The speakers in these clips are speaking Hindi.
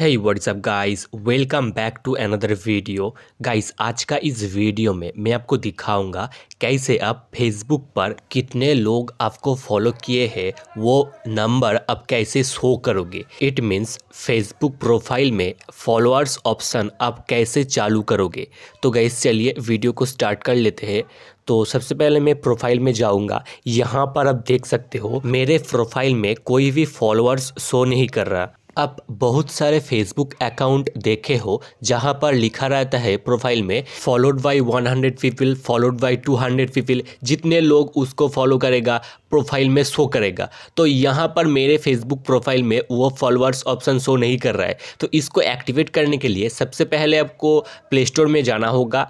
है what's up guys welcome back to another video guys आज का इस वीडियो में मैं आपको दिखाऊंगा कैसे आप फेसबुक पर कितने लोग आपको फॉलो किए हैं वो नंबर आप कैसे शो करोगे इट मीन्स फेसबुक प्रोफाइल में फॉलोअर्स ऑप्शन आप कैसे चालू करोगे तो गाइस चलिए वीडियो को स्टार्ट कर लेते हैं तो सबसे पहले मैं प्रोफाइल में जाऊंगा यहाँ पर आप देख सकते हो मेरे प्रोफाइल में कोई भी फॉलोअर्स शो नहीं कर रहा आप बहुत सारे फेसबुक अकाउंट देखे हो जहाँ पर लिखा रहता है प्रोफाइल में followed by 100 people followed by 200 people जितने लोग उसको फॉलो करेगा प्रोफाइल में शो करेगा तो यहाँ पर मेरे फेसबुक प्रोफाइल में वो फॉलोअर्स ऑप्शन शो नहीं कर रहा है तो इसको एक्टिवेट करने के लिए सबसे पहले आपको प्ले स्टोर में जाना होगा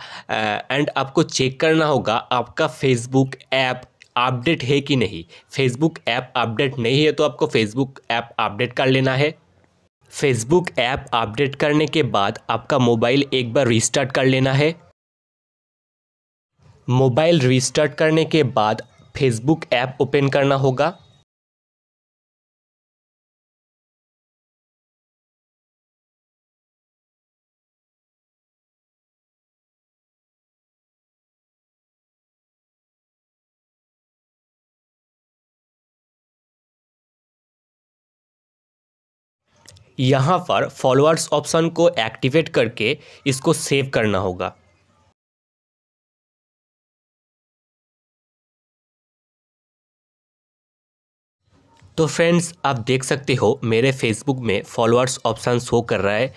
एंड आपको चेक करना होगा आपका फेसबुक ऐप अपडेट है कि नहीं फेसबुक ऐप अपडेट नहीं है तो आपको फेसबुक ऐप अपडेट कर लेना है फेसबुक ऐप अपडेट करने के बाद आपका मोबाइल एक बार रिस्टार्ट कर लेना है मोबाइल रिस्टार्ट करने के बाद फेसबुक ऐप ओपन करना होगा यहाँ पर फॉलोअर्स ऑप्शन को एक्टिवेट करके इसको सेव करना होगा तो फ्रेंड्स आप देख सकते हो मेरे फेसबुक में फॉलोअर्स ऑप्शन शो कर रहा है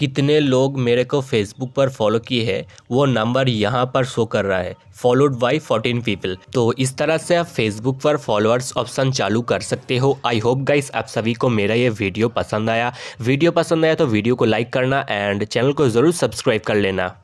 कितने लोग मेरे को फेसबुक पर फॉलो किए हैं वो नंबर यहाँ पर शो कर रहा है फॉलोड बाई 14 पीपल तो इस तरह से आप फेसबुक पर फॉलोअर्स ऑप्शन चालू कर सकते हो आई होप गाइस आप सभी को मेरा ये वीडियो पसंद आया वीडियो पसंद आया तो वीडियो को लाइक करना एंड चैनल को ज़रूर सब्सक्राइब कर लेना